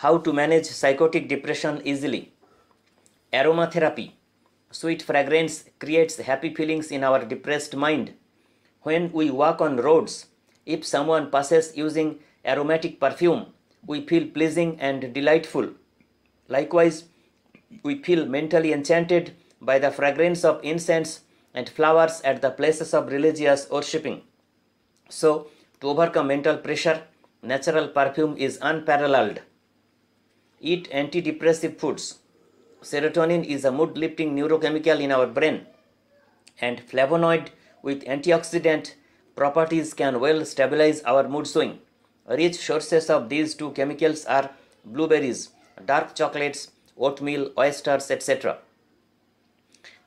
how to manage psychotic depression easily. Aromatherapy. Sweet fragrance creates happy feelings in our depressed mind. When we walk on roads, if someone passes using aromatic perfume, we feel pleasing and delightful. Likewise, we feel mentally enchanted by the fragrance of incense and flowers at the places of religious worshipping. So, to overcome mental pressure, natural perfume is unparalleled. Eat antidepressive foods. Serotonin is a mood lifting neurochemical in our brain, and flavonoid with antioxidant properties can well stabilize our mood swing. Rich sources of these two chemicals are blueberries, dark chocolates, oatmeal, oysters, etc.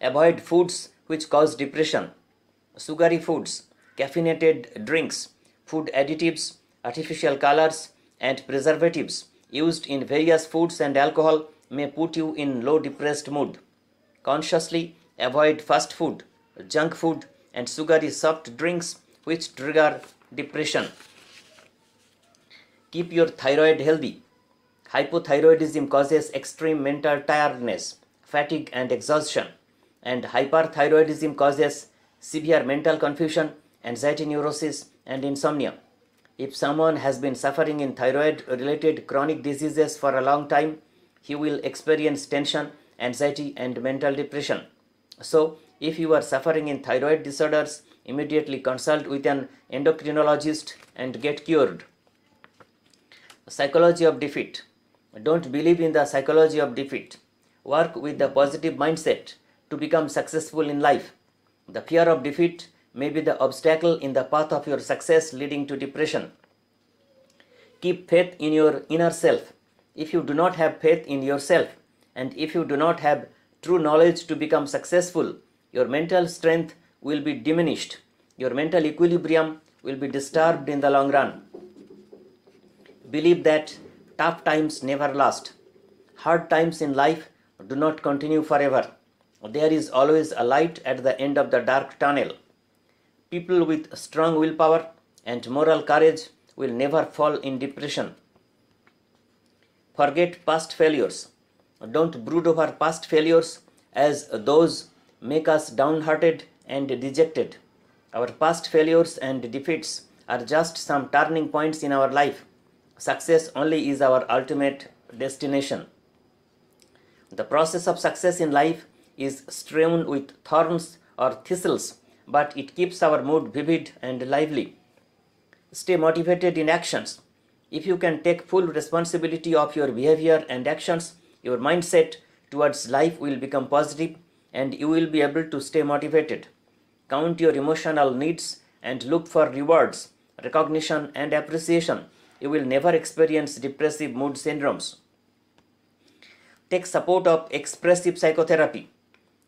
Avoid foods which cause depression, sugary foods, caffeinated drinks, food additives, artificial colors, and preservatives used in various foods and alcohol may put you in low depressed mood. Consciously avoid fast food, junk food and sugary soft drinks which trigger depression. Keep your thyroid healthy. Hypothyroidism causes extreme mental tiredness, fatigue and exhaustion and hyperthyroidism causes severe mental confusion, anxiety neurosis and insomnia. If someone has been suffering in thyroid related chronic diseases for a long time, he will experience tension, anxiety, and mental depression. So, if you are suffering in thyroid disorders, immediately consult with an endocrinologist and get cured. Psychology of defeat. Don't believe in the psychology of defeat. Work with the positive mindset to become successful in life. The fear of defeat may be the obstacle in the path of your success leading to depression. Keep faith in your inner self. If you do not have faith in yourself, and if you do not have true knowledge to become successful, your mental strength will be diminished. Your mental equilibrium will be disturbed in the long run. Believe that tough times never last. Hard times in life do not continue forever. There is always a light at the end of the dark tunnel. People with strong willpower and moral courage will never fall in depression. Forget past failures. Don't brood over past failures as those make us downhearted and dejected. Our past failures and defeats are just some turning points in our life. Success only is our ultimate destination. The process of success in life is strewn with thorns or thistles but it keeps our mood vivid and lively. Stay motivated in actions. If you can take full responsibility of your behavior and actions, your mindset towards life will become positive and you will be able to stay motivated. Count your emotional needs and look for rewards, recognition, and appreciation. You will never experience depressive mood syndromes. Take support of expressive psychotherapy.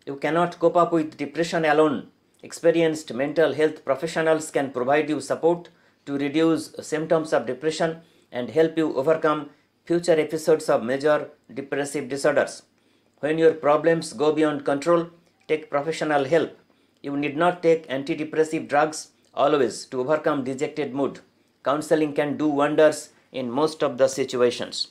You cannot cope up with depression alone Experienced mental health professionals can provide you support to reduce symptoms of depression and help you overcome future episodes of major depressive disorders. When your problems go beyond control, take professional help. You need not take antidepressive drugs always to overcome dejected mood. Counseling can do wonders in most of the situations.